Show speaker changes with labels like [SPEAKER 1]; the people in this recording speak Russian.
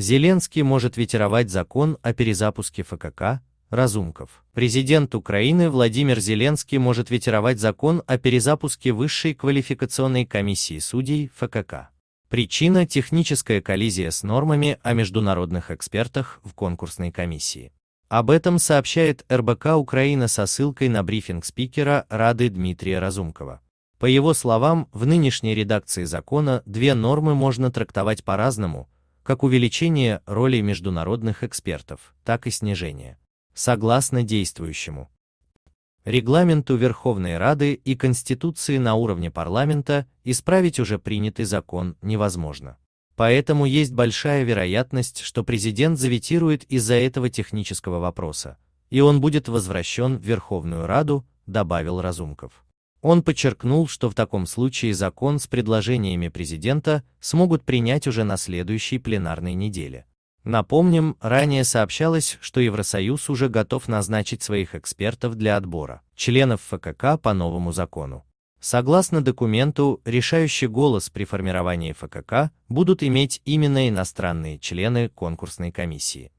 [SPEAKER 1] Зеленский может ветеровать закон о перезапуске ФКК, Разумков. Президент Украины Владимир Зеленский может ветеровать закон о перезапуске Высшей квалификационной комиссии судей ФКК. Причина – техническая коллизия с нормами о международных экспертах в конкурсной комиссии. Об этом сообщает РБК Украина со ссылкой на брифинг спикера Рады Дмитрия Разумкова. По его словам, в нынешней редакции закона две нормы можно трактовать по-разному – как увеличение роли международных экспертов, так и снижение. Согласно действующему регламенту Верховной Рады и Конституции на уровне парламента исправить уже принятый закон невозможно. Поэтому есть большая вероятность, что президент заветирует из-за этого технического вопроса, и он будет возвращен в Верховную Раду, добавил Разумков. Он подчеркнул, что в таком случае закон с предложениями президента смогут принять уже на следующей пленарной неделе. Напомним, ранее сообщалось, что Евросоюз уже готов назначить своих экспертов для отбора членов ФКК по новому закону. Согласно документу, решающий голос при формировании ФКК будут иметь именно иностранные члены конкурсной комиссии.